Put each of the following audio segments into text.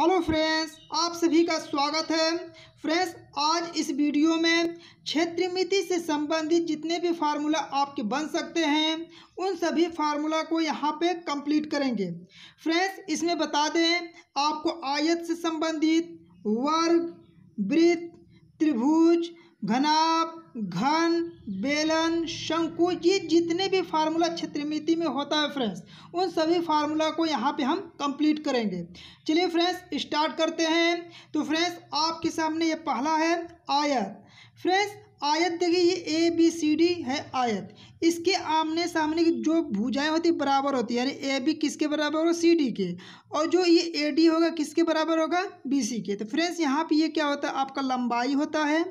hello friends आप सभी का स्वागत है फ्रेंड्स आज इस वीडियो में क्षेत्रमिति से संबंधित जितने भी फार्मूला आपके बन सकते हैं उन सभी फार्मूला को यहाँ पे कंप्लीट करेंगे फ्रेंड्स इसमें बता दें आपको आयत से संबंधित वर्ग वृत्त त्रिभुज घनाप घन बेलन शंकु ये जितने भी फार्मूला क्षेत्रमिति में होता है फ्रेंड्स उन सभी फार्मूला को यहाँ पे हम कंप्लीट करेंगे चलिए फ्रेंड्स स्टार्ट करते हैं तो फ्रेंड्स आपके सामने ये पहला है आयत फ्रेंड्स आयत देखिए ये ए बी सी डी है आयत इसके आमने सामने की जो भुजाएं होती बराबर होती है यानी ए बी किसके बराबर होगा सी डी के और जो ये ए डी होगा किसके बराबर होगा बी सी के तो फ्रेंड्स यहाँ पे ये क्या होता है आपका लंबाई होता है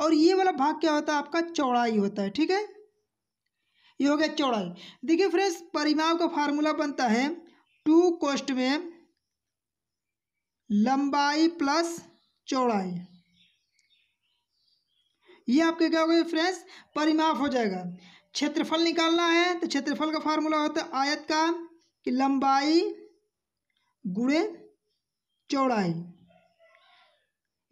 और ये वाला भाग क्या होता है आपका चौड़ाई होता है ठीक है ये हो गया चौड़ाई देखिए फ्रेंड्स परिमाव का फार्मूला बनता है टू कोस्ट में लंबाई प्लस चौड़ाई ये आपके क्या हो गए फ्रेंड्स परिमाप हो जाएगा क्षेत्रफल निकालना है तो क्षेत्रफल का फार्मूला होता है आयत का कि लंबाई गुड़े चौड़ाई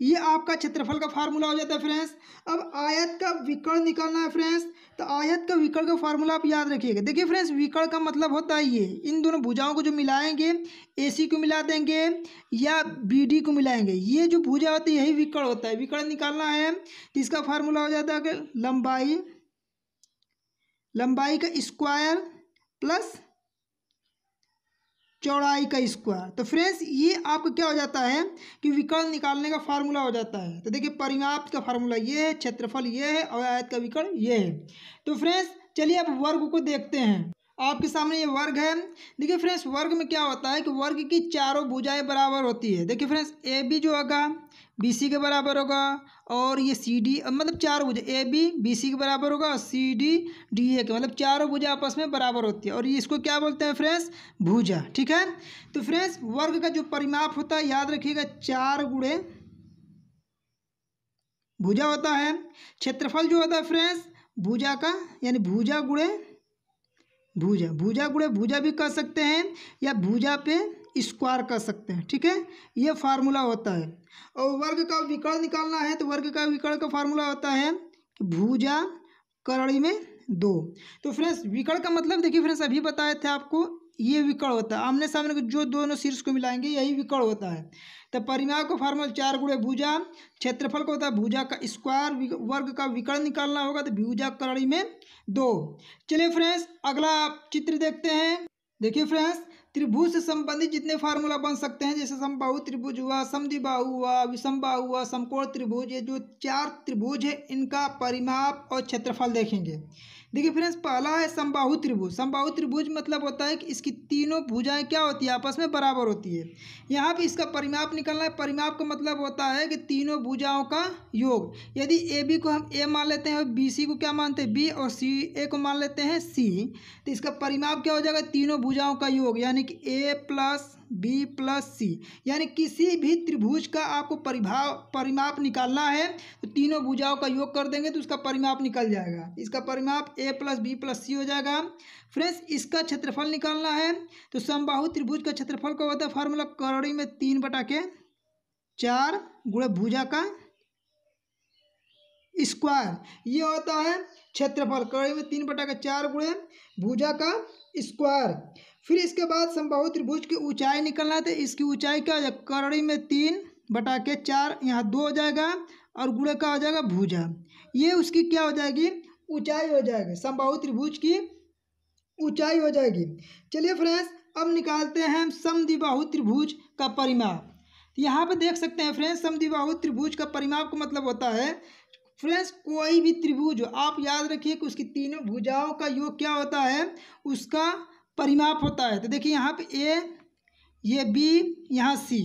ये आपका क्षेत्रफल का फार्मूला हो जाता है फ्रेंड्स अब आयत का विकर्ण निकालना है फ्रेंड्स तो आयत का विकर्ण का फार्मूला आप याद रखिएगा देखिए फ्रेंड्स विकर्ण का मतलब होता है ये इन दोनों भुजाओं को जो मिलाएंगे एसी को मिला देंगे या बीडी को मिलाएंगे ये जो भुजा होती है यही विकर्ण होता है विकर्ण निकालना है तो इसका फार्मूला हो जाता है लंबाई लंबाई का स्क्वायर प्लस चौड़ाई का स्क्वायर तो फ्रेंड्स ये आपको क्या हो जाता है कि विकर्ण निकालने का फार्मूला हो जाता है तो देखिए परिमाप का फार्मूला ये है क्षेत्रफल ये है और आयत का विकर्ण ये है तो फ्रेंड्स चलिए अब वर्ग को देखते हैं आपके सामने ये वर्ग है देखिए फ्रेंड्स वर्ग में क्या होता है कि वर्ग की चारों भुजाएं बराबर होती है देखिए फ्रेंड्स ए बी जो होगा बी सी के बराबर होगा और ये सी डी मतलब चार भुजा ए बी बी सी के बराबर होगा और सी डी डी ए के मतलब चारों भुजा आपस में बराबर होती है और ये इसको क्या बोलते हैं फ्रेंड्स भुजा ठीक है तो फ्रेंड्स वर्ग का जो परिमाप होता है याद रखिएगा चार गुड़े भुजा होता है क्षेत्रफल जो होता है फ्रेंड्स भुजा का यानी भुजा गुड़े भुजा भुजा गुड़े भुजा भी कह सकते हैं या भुजा पे स्क्वायर कह सकते हैं ठीक है ये फार्मूला होता है और वर्ग का विकर्ण निकालना है तो वर्ग का विकर्ण का फार्मूला होता है कि भुजा करड़ी में दो तो फ्रेंड्स विकर्ण का मतलब देखिए फ्रेंड्स अभी बताए थे आपको ये विकल होता है आमने सामने जो दोनों शीर्ष को मिलाएंगे यही विकल होता है तो परिमाण को फार्मूला चार गुड़े भूजा क्षेत्रफल को होता है भूजा का स्क्वायर वर्ग का विकल निकालना होगा तो भूजा करणी में दो चलिए फ्रेंड्स अगला चित्र देखते हैं देखिए फ्रेंड्स त्रिभुज से संबंधित जितने फार्मूला बन सकते हैं जैसे समबाहु त्रिभुज हुआ समद्विबाहु हुआ विषमबाह हुआ समकोण त्रिभुज ये जो चार त्रिभुज है इनका परिमाप और क्षेत्रफल देखेंगे देखिए फ्रेंड्स पहला है संबाहु त्रिभुज संबाहु त्रिभुज मतलब होता है कि इसकी तीनों भुजाएं क्या होती है आपस में बराबर होती है यहाँ पे इसका परिमाप निकलना है परिमाप का मतलब होता है कि तीनों भुजाओं का योग यदि ए बी को हम ए मान लेते हैं और बी सी को क्या मानते हैं बी और सी ए को मान लेते हैं सी तो इसका परिमाप क्या हो जाएगा तीनों भुजाओं का योग यानी कि A plus B plus C यानी किसी भी त्रिभुज का आपको परिभाव परिमाप निकालना है तो तीनों भुजाओं का योग कर देंगे तो उसका परिमाप निकल जाएगा इसका परिमाप A plus B plus C हो जाएगा फ्रेंड्स इसका क्षेत्रफल निकालना है तो समबाहु त्रिभुज का क्षेत्रफल का होता है फार्मूला करोड़ी में तीन बटा के चार गुड़े भुजा का स्क्वायर ये होता है क्षेत्रफल करोड़ी में तीन बटा के चार गुड़े भुजा का स्क्वायर फिर इसके बाद संभावित त्रिभुज की ऊंचाई निकलना था इसकी ऊंचाई क्या हो जाएगा करड़ी में तीन बटा के चार यहाँ दो हो जाएगा और गुड़े का हो जाएगा भुजा ये उसकी क्या हो जाएगी ऊंचाई हो जाएगी संभावित त्रिभुज की ऊंचाई हो जाएगी चलिए फ्रेंड्स अब निकालते हैं हम समद्विबाहु त्रिभुज का परिमाप यहाँ पर देख सकते हैं फ्रेंड्स समद्विबाहु त्रिभुज का परिमाप का मतलब होता है फ्रेंड्स कोई भी त्रिभुज आप याद रखिए कि उसकी तीनों भुजाओं का योग क्या होता है उसका परिमाप होता है तो देखिए यहाँ पे ए ये बी यहाँ सी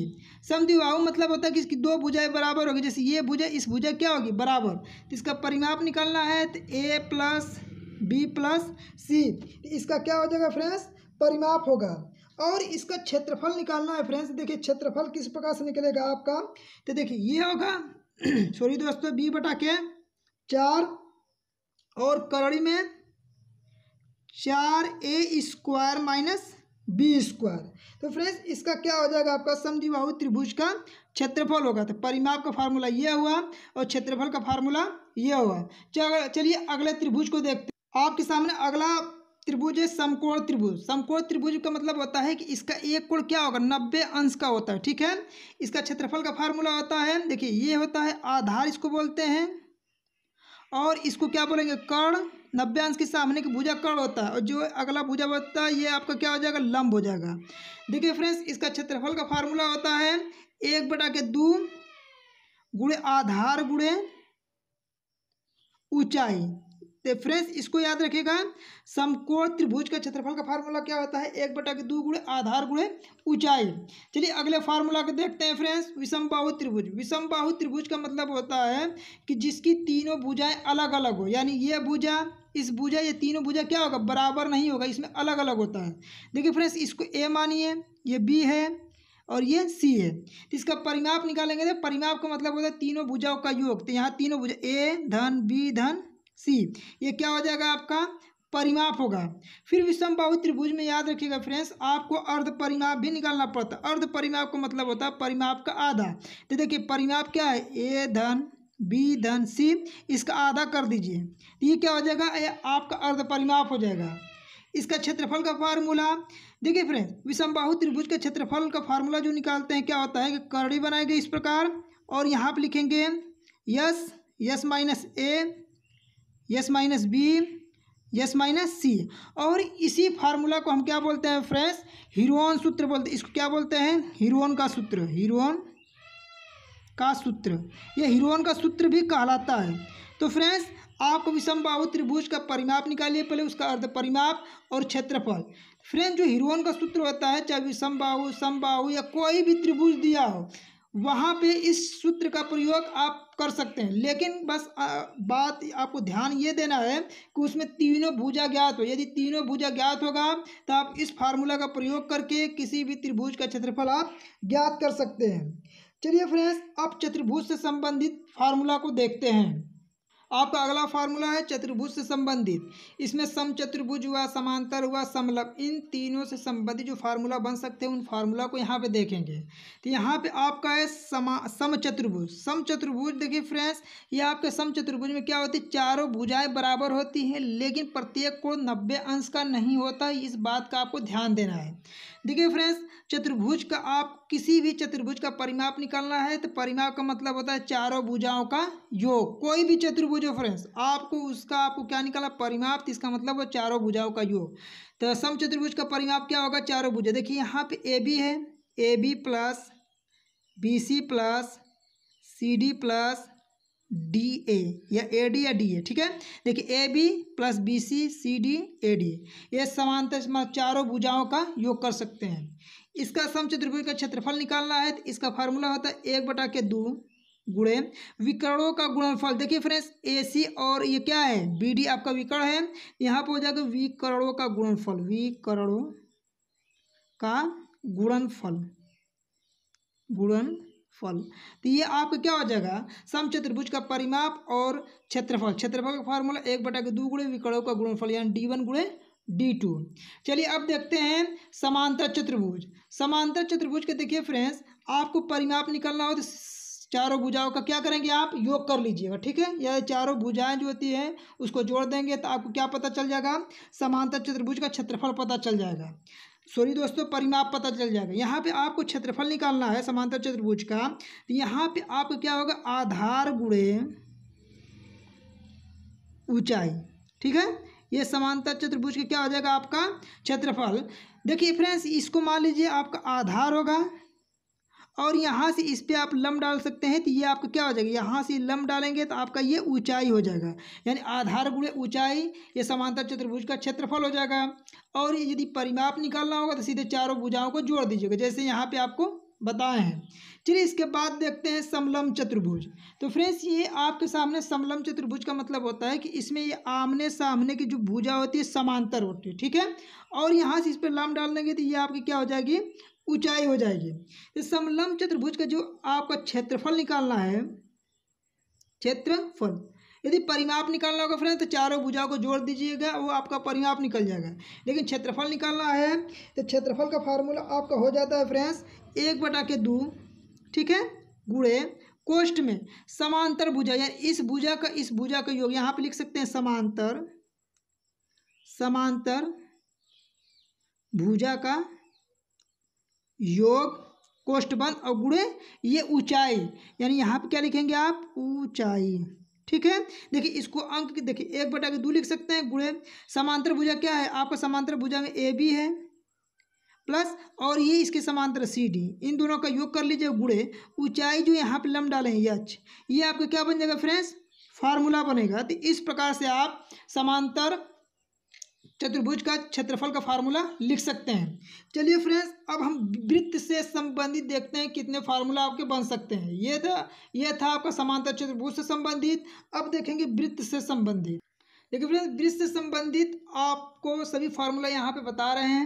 समद्विबाहु मतलब होता है कि इसकी दो भुजाएं बराबर होगी जैसे ये भुजा इस भुजा क्या होगी बराबर तो इसका परिमाप निकालना है तो A plus B plus C इसका क्या हो जाएगा फ्रेंड्स परिमाप होगा और इसका क्षेत्रफल निकालना है फ्रेंड्स देखिए क्षेत्रफल किस प्रकार से निकलेगा आपका तो देखिए ये होगा सॉरी दोस्तों बी बटा के चार और करड़ी में चार A square minus B square तो फ्रेंड्स इसका क्या हो जाएगा आपका बाहू त्रिभुज का क्षेत्रफल होगा तो परिमाप का फार्मूला यह हुआ और क्षेत्रफल का फार्मूला यह हुआ चलिए अगले त्रिभुज को देखते आपके सामने अगला त्रिभुज है समकोण त्रिभुज समकोण त्रिभुज का मतलब होता है कि इसका एक कोण क्या होगा नब्बे अंश का होता है ठीक है इसका क्षेत्रफल का फार्मूला होता है देखिए ये होता है आधार इसको बोलते हैं और इसको क्या बोलेंगे कर्ण नब्बे के सामने की भुजा कर्ण होता है और जो अगला भुजा बचता है ये आपका क्या हो जाएगा लंब हो जाएगा देखिए फ्रेंड्स इसका क्षेत्रफल का फार्मूला होता है एक बटा के दो गुड़े आधार गुड़े ऊंचाई तो फ्रेंड्स इसको याद रखिएगा समकोण त्रिभुज का क्षेत्रफल का फार्मूला क्या होता है एक बटा के दो गुड़े आधार गुड़े ऊंचाई चलिए अगले फार्मूला को देखते हैं फ्रेंड्स विषम बाहु त्रिभुज विषम बाहु त्रिभुज का मतलब होता है कि जिसकी तीनों भुजाएं अलग अलग हो यानी ये भुजा इस भुजा ये तीनों भुजा क्या होगा बराबर नहीं होगा इसमें अलग अलग होता है देखिए फ्रेंड्स इसको ए मानिए ये बी है और ये सी है तो इसका परिमाप निकालेंगे तो परिमाप का मतलब होता है तीनों भुजाओं का योग तो यहाँ तीनों भुजा ए धन बी धन सी ये क्या हो जाएगा आपका परिमाप होगा फिर विषम बाहु त्रिभुज में याद रखिएगा फ्रेंड्स आपको अर्ध परिमाप भी निकालना पड़ता है अर्ध परिमाप का मतलब होता है परिमाप का आधा तो देखिए परिमाप क्या है ए धन बी धन सी इसका आधा कर दीजिए तो ये क्या हो जाएगा आपका अर्ध परिमाप हो जाएगा इसका क्षेत्रफल का फार्मूला देखिए फ्रेंड विषमबाहु त्रिभुज के क्षेत्रफल का फार्मूला जो निकालते हैं क्या होता है कि करड़ी बनाएंगे इस प्रकार और यहाँ पर लिखेंगे S S minus A S minus B S minus C और इसी फार्मूला को हम क्या बोलते हैं फ्रेंड्स हीरोन सूत्र बोलते इसको क्या बोलते हैं हीरोन का सूत्र हीरोन का सूत्र यह हीरोन का सूत्र भी कहलाता है तो फ्रेंड्स आपको विषमबाहु त्रिभुज का परिमाप निकालिए पहले उसका अर्ध परिमाप और क्षेत्रफल फ्रेंड्स जो हीरोन का सूत्र होता है चाहे विषमबाहु समबाहु या कोई भी त्रिभुज दिया हो वहाँ पे इस सूत्र का प्रयोग आप कर सकते हैं लेकिन बस आ, बात आपको ध्यान ये देना है कि उसमें तीनों भुजा ज्ञात हो यदि तीनों भुजा ज्ञात होगा तो आप इस फार्मूला का प्रयोग करके किसी भी त्रिभुज का क्षेत्रफल आप ज्ञात कर सकते हैं चलिए फ्रेंड्स अब चतुर्भुज से संबंधित फार्मूला को देखते हैं आपका अगला फार्मूला है चतुर्भुज से संबंधित इसमें सम चतुर्भुज हुआ समांतर हुआ समलब इन तीनों से संबंधित जो फार्मूला बन सकते हैं उन फार्मूला को यहाँ पे देखेंगे तो यहाँ पे आपका है समा सम चतुर्भुज सम चतुर्भुज देखिए फ्रेंड्स ये आपके सम चतुर्भुज में क्या होती है चारों भुजाएं बराबर होती हैं लेकिन प्रत्येक को नब्बे अंश का नहीं होता इस बात का आपको ध्यान देना है देखिए फ्रेंड्स चतुर्भुज का आप किसी भी चतुर्भुज का परिमाप निकालना है तो परिमाप का मतलब होता है चारों भुजाओं का योग कोई भी चतुर्भुज हो फ्रेंड्स आपको उसका आपको क्या निकाला परिमाप तो इसका मतलब वो चारों भुजाओं का योग तो सम चतुर्भुज का परिमाप क्या होगा चारों भुजा देखिए यहाँ पे ए बी है A B plus B C plus C D plus D A या ए डी या डी ए ठीक है देखिए A B plus B C C D A D ये समांतर चारों भुजाओं का योग कर सकते हैं इसका समचतुर्भुज का क्षेत्रफल निकालना है तो इसका फार्मूला होता है एक बटा के दो गुणे विकरणों का गुणनफल देखिए फ्रेंड्स ए सी और ये क्या है बी डी आपका विकर्ण है यहाँ पर हो जाएगा विकरणों का गुणनफल विकरणों का गुणनफल गुणन फल तो ये आपका क्या हो जाएगा सम चतुर्भुज का परिमाप और क्षेत्रफल क्षेत्रफल का फॉर्मूला एक बटा के दो गुणे विकड़ों का गुणफल यानी डी वन गुणे डी टू चलिए अब देखते हैं समांतर चतुर्भुज समांतर चतुर्भुज के देखिए फ्रेंड्स आपको परिमाप निकलना हो तो चारों भुजाओं का क्या करेंगे आप योग कर लीजिएगा ठीक है या चारों भुजाएं जो होती हैं उसको जोड़ देंगे तो आपको क्या पता चल जाएगा समांतर चतुर्भुज का क्षेत्रफल पता चल जाएगा सॉरी दोस्तों परिमाप पता चल जाएगा यहाँ पे आपको क्षेत्रफल निकालना है समांतर चतुर्भुज का तो यहाँ पे आपको क्या होगा आधार गुड़े ऊंचाई ठीक है ये समांतर चतुर्भुज का क्या हो जाएगा आपका क्षेत्रफल देखिए फ्रेंड्स इसको मान लीजिए आपका आधार होगा और यहाँ से इस पर आप लम डाल सकते हैं तो ये आपका क्या हो जाएगा यहाँ से लम डालेंगे तो आपका ये ऊंचाई हो जाएगा यानी आधार गुणे ऊंचाई ये समांतर चतुर्भुज का क्षेत्रफल हो जाएगा और ये यदि परिमाप निकालना होगा तो सीधे चारों भुजाओं को जोड़ दीजिएगा जैसे यहाँ पे आपको बताए हैं चलिए इसके बाद देखते हैं समलम चतुर्भुज तो फ्रेंड्स ये आपके सामने समलम चतुर्भुज का मतलब होता है कि इसमें ये आमने सामने की जो भुजा होती है समांतर होती है ठीक है और यहाँ से इस पर लम डाल देंगे तो ये आपकी क्या हो जाएगी ऊंचाई हो जाएगी तो समलम चतुर्भुज का जो आपका क्षेत्रफल निकालना है क्षेत्रफल यदि परिमाप निकालना होगा फ्रेंड तो चारों भुजाओं को जोड़ दीजिएगा वो आपका परिमाप निकल जाएगा लेकिन क्षेत्रफल निकालना है तो क्षेत्रफल का फार्मूला आपका हो जाता है फ्रेंड्स एक बटा के दो ठीक है गुड़े कोष्ट में समांतर भुजा यानी इस भुजा का इस भुजा का योग यहाँ पे लिख सकते हैं समांतर समांतर भुजा का योग कोष्टबंद और गुड़े ये ऊंचाई यानी यहाँ पे क्या लिखेंगे आप ऊंचाई ठीक है देखिए इसको अंक देखिए एक बटा के दो लिख सकते हैं गुड़े समांतर भुजा क्या है आपका समांतर भुजा में ए बी है प्लस और ये इसके समांतर सी डी इन दोनों का योग कर लीजिए गुड़े ऊंचाई जो यहाँ पे लम डालें यच ये आपका क्या बन जाएगा फ्रेंड्स फार्मूला बनेगा तो इस प्रकार से आप समांतर चतुर्भुज का क्षेत्रफल का फार्मूला लिख सकते हैं चलिए फ्रेंड्स अब हम वृत्त से संबंधित देखते हैं कितने फार्मूला आपके बन सकते हैं ये था ये था आपका समांतर चतुर्भुज से संबंधित अब देखेंगे वृत्त से संबंधित देखिए फ्रेंड्स वृत्त से संबंधित आपको सभी फार्मूला यहाँ पे बता रहे हैं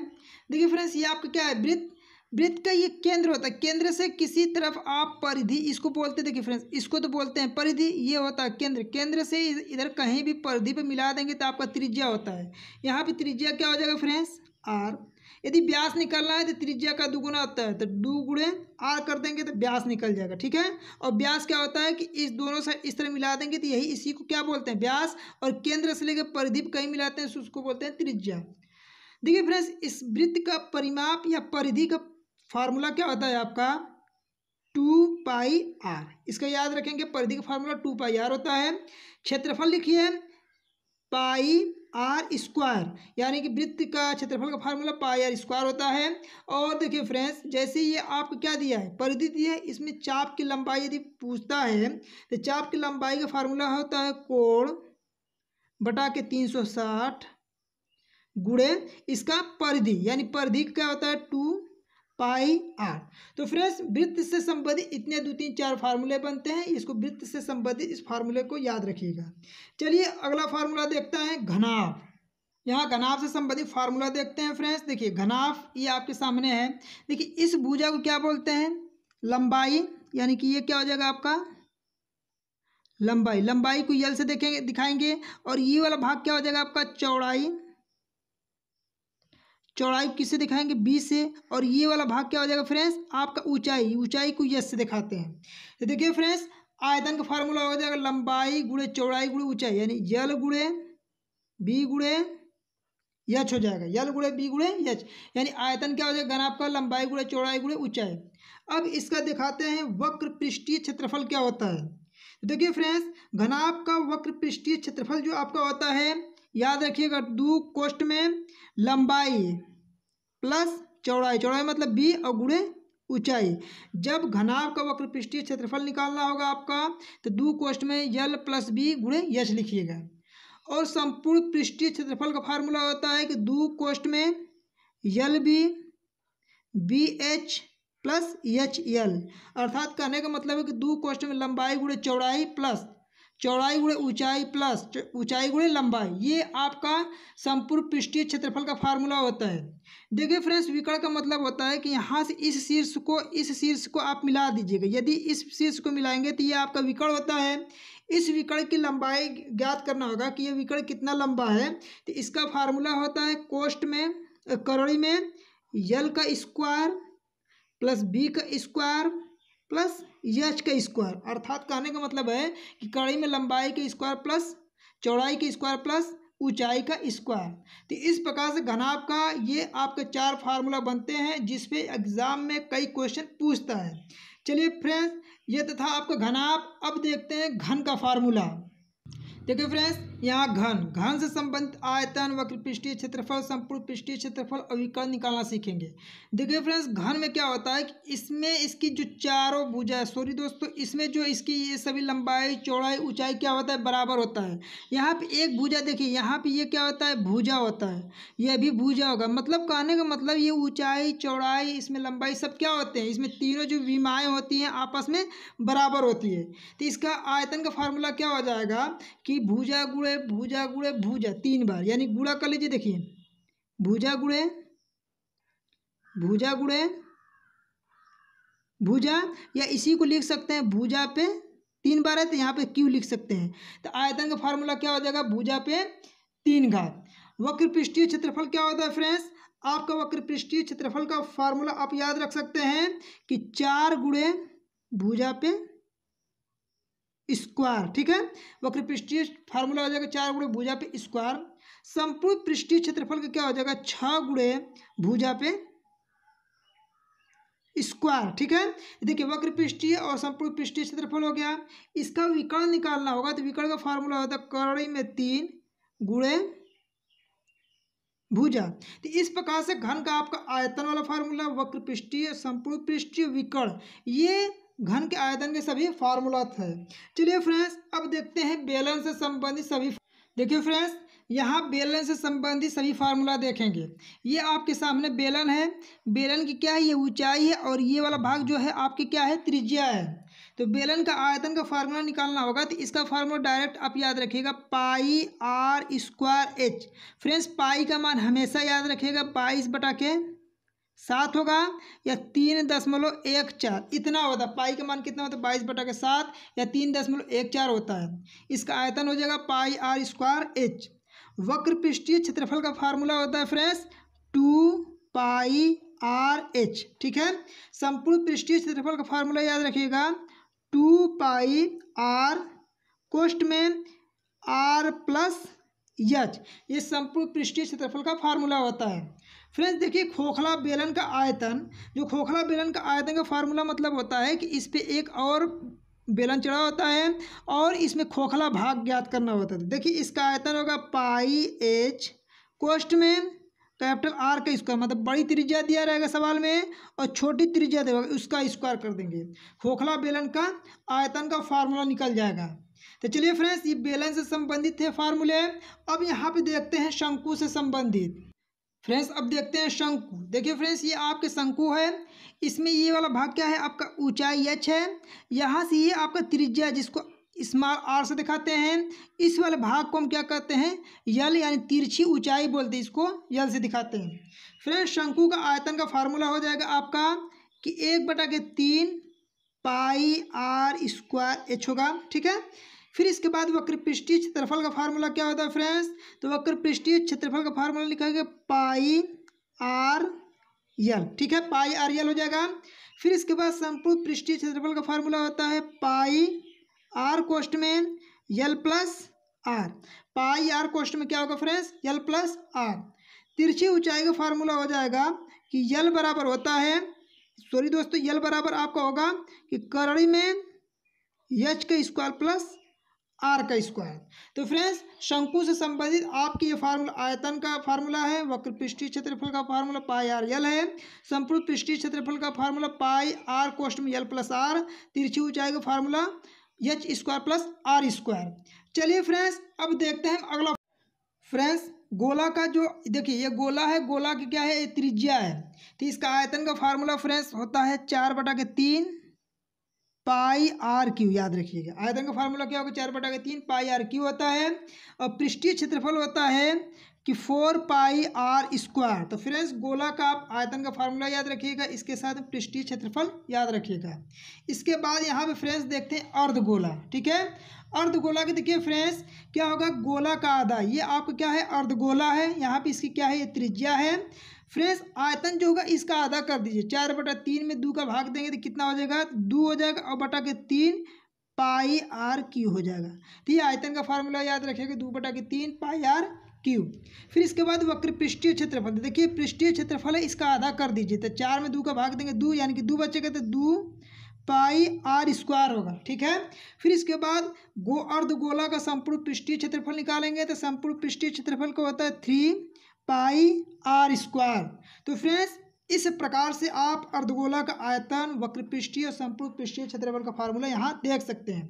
देखिए फ्रेंड्स ये आपका क्या है वृत्त वृत्त का ये केंद्र होता है केंद्र से किसी तरफ आप परिधि इसको बोलते देखिए फ्रेंड्स इसको तो बोलते हैं परिधि ये होता है केंद्र केंद्र से इधर कहीं भी परिधि पे मिला देंगे तो आपका त्रिज्या होता है यहाँ पे त्रिज्या क्या हो जाएगा फ्रेंड्स आर यदि ब्यास निकलना है तो त्रिज्या का दुगुना होता है तो दुगुणे गुड़े आर कर देंगे तो ब्यास निकल जाएगा ठीक है और ब्यास क्या होता है कि इस दोनों से इस तरह मिला देंगे तो यही इसी को क्या बोलते हैं ब्यास और केंद्र से लेकर परिधि कहीं मिलाते हैं उसको बोलते हैं त्रिज्या देखिए फ्रेंड्स इस वृत्त का परिमाप या परिधि का फार्मूला क्या होता है आपका टू पाई आर इसका याद रखेंगे परिधि का फार्मूला टू पाई आर होता है क्षेत्रफल लिखिए पाई आर स्क्वायर यानी कि वृत्त का क्षेत्रफल का फार्मूला पाई आर स्क्वायर होता है और देखिए फ्रेंड्स जैसे ये आपको क्या दिया है परिधि दी है इसमें चाप की लंबाई यदि पूछता है तो चाप की लंबाई का फार्मूला होता है कोण बटा के तीन सौ साठ गुड़े इसका परिधि यानी परिधि क्या होता है टू पाई आर तो फ्रेंड्स वृत्त से संबंधित इतने दो तीन चार फार्मूले बनते हैं इसको वृत्त से संबंधित इस फार्मूले को याद रखिएगा चलिए अगला फार्मूला देखता है घनाव यहाँ घनाव से संबंधित फार्मूला देखते हैं फ्रेंड्स देखिए घनाफ ये आपके सामने है देखिए इस भूजा को क्या बोलते हैं लंबाई यानी कि ये क्या हो जाएगा आपका लंबाई लंबाई को यल से देखेंगे दिखाएंगे और ये वाला भाग क्या हो जाएगा आपका चौड़ाई चौड़ाई किससे दिखाएंगे बी से और ये वाला भाग क्या हो जाएगा फ्रेंड्स आपका ऊंचाई ऊंचाई को यस से दिखाते हैं तो देखिए फ्रेंड्स आयतन का फार्मूला हो जाएगा लंबाई गुड़े चौड़ाई गुड़े ऊंचाई यानी यल गुड़े बी गुड़े यच हो जाएगा यल गुड़े बी गुड़े यच यानी आयतन क्या हो जाएगा घन आपका लंबाई गुड़े चौड़ाई गुड़े ऊंचाई अब इसका दिखाते हैं वक्र पृष्ठीय क्षेत्रफल क्या होता है तो देखिए फ्रेंड्स घनाभ का वक्र पृष्ठीय क्षेत्रफल जो आपका होता है याद रखिएगा दू कोष्ट में लंबाई प्लस चौड़ाई चौड़ाई मतलब बी और गुड़े ऊंचाई जब घनाभ का वक्र पृष्ठीय क्षेत्रफल निकालना होगा आपका तो दो कोष्ट में यल प्लस बी गुड़े यश लिखिएगा और संपूर्ण पृष्ठीय क्षेत्रफल का फार्मूला होता है कि दो कोष्ट में L B B H plus H L अर्थात कहने का मतलब है कि दो कोष्ट में लंबाई गुड़े चौड़ाई प्लस चौड़ाई गुणे ऊंचाई प्लस ऊंचाई गुणे लंबाई ये आपका संपूर्ण पृष्ठीय क्षेत्रफल का फार्मूला होता है देखिए फ्रेंड्स विकर्ण का मतलब होता है कि यहाँ से इस शीर्ष को इस शीर्ष को आप मिला दीजिएगा यदि इस शीर्ष को मिलाएंगे तो ये आपका विकर्ण होता है इस विकर्ण की लंबाई ज्ञात करना होगा कि यह विकर्ण कितना लंबा है तो इसका फार्मूला होता है कोष्ट में करड़ी में यल का स्क्वायर प्लस बी का स्क्वायर प्लस यच का स्क्वायर अर्थात कहने का मतलब है कि कड़ी में लंबाई के स्क्वायर प्लस चौड़ाई के स्क्वायर प्लस ऊंचाई का स्क्वायर तो इस प्रकार से घनाभ का ये आपके चार फार्मूला बनते हैं जिसपे एग्ज़ाम में कई क्वेश्चन पूछता है चलिए फ्रेंड्स ये तो था आपका घनाभ अब देखते हैं घन का फार्मूला देखिए फ्रेंड्स यहाँ घन घन से संबंधित आयतन वक्र पृष्ठीय क्षेत्रफल संपूर्ण पृष्ठीय क्षेत्रफल और निकालना सीखेंगे देखिए फ्रेंड्स घन में क्या होता है कि इसमें इसकी जो चारों भुजा है सॉरी दोस्तों इसमें जो इसकी ये सभी लंबाई चौड़ाई ऊंचाई क्या होता है बराबर होता है यहाँ पे एक भूजा देखिए यहाँ पर ये क्या होता है भूजा होता है यह भी भूजा होगा मतलब कहने का मतलब ये ऊंचाई चौड़ाई इसमें लंबाई सब क्या होते हैं इसमें तीनों जो विमाएँ होती हैं आपस में बराबर होती है तो इसका आयतन का फार्मूला क्या हो जाएगा कि कि भूजा गुड़े भूजा गुड़े भूजा तीन बार यानी गुड़ा कर लीजिए देखिए भूजा गुड़े भूजा गुड़े भूजा या इसी को लिख सकते हैं भूजा पे तीन बार है तो यहाँ पे क्यू लिख सकते हैं तो आयतन का फार्मूला क्या हो जाएगा भूजा पे तीन घात वक्र पृष्ठीय क्षेत्रफल क्या होता है फ्रेंड्स आपका वक्र पृष्ठीय क्षेत्रफल का फार्मूला आप याद रख सकते हैं कि चार गुड़े भूजा पे स्क्वायर ठीक है वक्र पृष्ठीय फार्मूला हो जाएगा चार गुड़े भूजा पे स्क्वायर संपूर्ण पृष्ठीय क्षेत्रफल का क्या हो जाएगा छ गुड़े भूजा पे स्क्वायर ठीक है देखिए वक्र पृष्ठीय और संपूर्ण पृष्ठीय क्षेत्रफल हो गया इसका विकर्ण निकालना होगा तो विकर्ण का फार्मूला होता है कर्ण में तीन गुड़े भुजा तो इस प्रकार से घन का आपका आयतन वाला फार्मूला वक्र पृष्ठीय संपूर्ण पृष्ठीय विकर्ण ये घन के आयतन के सभी फार्मूला थे चलिए फ्रेंड्स अब देखते हैं बेलन से संबंधित सभी देखिए फ्रेंड्स यहाँ बेलन से संबंधित सभी फार्मूला देखेंगे ये आपके सामने बेलन है बेलन की क्या है ये ऊंचाई है और ये वाला भाग जो है आपकी क्या है त्रिज्या है तो बेलन का आयतन का फार्मूला निकालना होगा तो इसका फार्मूला डायरेक्ट आप याद रखिएगा pi R square H friends pi का मान हमेशा याद रखिएगा बाईस बटा के सात होगा या तीन दशमलव एक चार इतना होता है पाई का मान कितना होता है बाईस बटा के सात या तीन दशमलव एक चार होता है इसका आयतन हो जाएगा पाई आर स्क्वायर एच वक्र पृष्ठीय क्षेत्रफल का फार्मूला होता है friends two pi R H ठीक है संपूर्ण पृष्ठीय क्षेत्रफल का फार्मूला याद रखिएगा टू पाई आर कोष्ट में आर प्लस यच ये संपूर्ण पृष्ठीय क्षेत्रफल का फार्मूला होता है फ्रेंड्स देखिए खोखला बेलन का आयतन जो खोखला बेलन का आयतन का फार्मूला मतलब होता है कि इस पर एक और बेलन चढ़ा होता है और इसमें खोखला भाग ज्ञात करना होता है देखिए इसका आयतन होगा पाई एच कोस्ट में कैपिटल आर का स्क्वायर मतलब बड़ी त्रिज्या दिया रहेगा सवाल में और छोटी त्रिज्या देगा उसका स्क्वायर कर देंगे खोखला बेलन का आयतन का फार्मूला निकल जाएगा तो चलिए फ्रेंड्स ये बेलन से संबंधित थे फार्मूले अब यहाँ पे देखते हैं शंकु से संबंधित फ्रेंड्स अब देखते हैं शंकु देखिए फ्रेंड्स ये आपके शंकु है इसमें ये वाला भाग क्या है आपका ऊंचाई एच है यहाँ से ये आपका त्रिज्या है जिसको स्मार आर से दिखाते हैं इस वाले भाग को हम क्या कहते हैं यल यानी तिरछी ऊंचाई बोलते हैं इसको यल से दिखाते हैं फ्रेंड्स शंकु का आयतन का फार्मूला हो जाएगा आपका कि एक बटा के तीन पाई आर स्क्वायर एच होगा ठीक है फिर इसके बाद वक्र पृष्ठीय क्षेत्रफल का फार्मूला क्या होता है फ्रेंड्स तो वक्र पृष्ठीय क्षेत्रफल का फार्मूला लिखा पाई आर एल ठीक है पाई आर यल हो जाएगा फिर इसके बाद संपूर्ण पृष्ठीय क्षेत्रफल का फार्मूला होता है पाई आर कोष्ट में L plus R pi R कोष्ट में क्या होगा फ्रेंड्स यल प्लस आर तिरछी ऊंचाई का फार्मूला हो जाएगा कि यल बराबर होता है सॉरी दोस्तों यल बराबर आपका होगा कि करड़ी में यच के स्क्वायर प्लस आर का स्क्वायर तो फ्रेंड्स शंकु से संबंधित आपकी ये फार्मूला आयतन का फार्मूला है वक्र पृष्ठीय क्षेत्रफल का फार्मूला पाई आर यल है संपूर्ण पृष्ठीय क्षेत्रफल का फार्मूला पाई आर कोष्ट में यल प्लस आर तिरछी ऊंचाई का formula H square plus R square चलिए फ्रेंड्स अब देखते हैं अगला फ्रेंड्स गोला का जो देखिए ये गोला है गोला की क्या है ये त्रिज्या है तो इसका आयतन का फार्मूला फ्रेंड्स होता है चार बटा के तीन पाई आर क्यू याद रखिएगा आयतन का फार्मूला क्या होगा चार बटा के तीन पाई आर क्यू होता है और पृष्ठीय क्षेत्रफल होता है कि फोर पाई आर स्क्वायर तो फ्रेंड्स गोला का आप आयतन का फार्मूला याद रखिएगा इसके साथ पृष्ठीय क्षेत्रफल याद रखिएगा इसके बाद यहाँ पे फ्रेंड्स देखते हैं अर्धगोला ठीक है अर्धगोला के देखिए फ्रेंड्स क्या होगा गोला का आधा ये आपका क्या है अर्धगोला है यहाँ पे इसकी क्या है ये त्रिज्या है फ्रेश आयतन जो होगा इसका आधा कर दीजिए चार बटा तीन में दो का भाग देंगे तो कितना हो जाएगा दो हो जाएगा और बटा के तीन पाई आर क्यू हो जाएगा तो ये आयतन का फार्मूला याद रखेगा दो बटा के तीन पाई आर क्यू फिर इसके बाद वक्र पृष्ठीय क्षेत्रफल तो देखिए पृष्ठीय क्षेत्रफल है इसका आधा कर दीजिए तो चार में दो का भाग देंगे दो यानी कि दो बचेगा तो दो पाई आर स्क्वायर होगा ठीक है फिर इसके बाद गो अर्ध गोला का संपूर्ण पृष्ठीय क्षेत्रफल निकालेंगे तो संपूर्ण पृष्ठीय क्षेत्रफल का होता है थ्री पाई आर स्क्वायर तो फ्रेंड्स इस प्रकार से आप अर्धगोला का आयतन वक्र पृष्ठीय और संपूर्ण पृष्ठीय क्षेत्रफल का फार्मूला यहाँ देख सकते हैं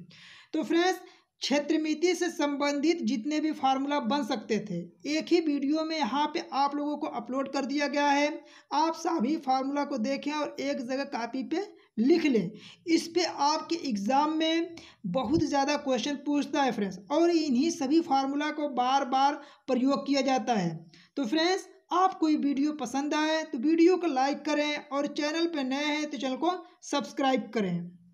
तो फ्रेंड्स क्षेत्रमिति से संबंधित जितने भी फार्मूला बन सकते थे एक ही वीडियो में यहाँ पे आप लोगों को अपलोड कर दिया गया है आप सभी फार्मूला को देखें और एक जगह कापी पे लिख लें इस पर आपके एग्ज़ाम में बहुत ज़्यादा क्वेश्चन पूछता है फ्रेंड्स और इन्हीं सभी फार्मूला को बार बार प्रयोग किया जाता है तो फ्रेंड्स आपको ये वीडियो पसंद आए तो वीडियो को लाइक करें और चैनल पर नए हैं तो चैनल को सब्सक्राइब करें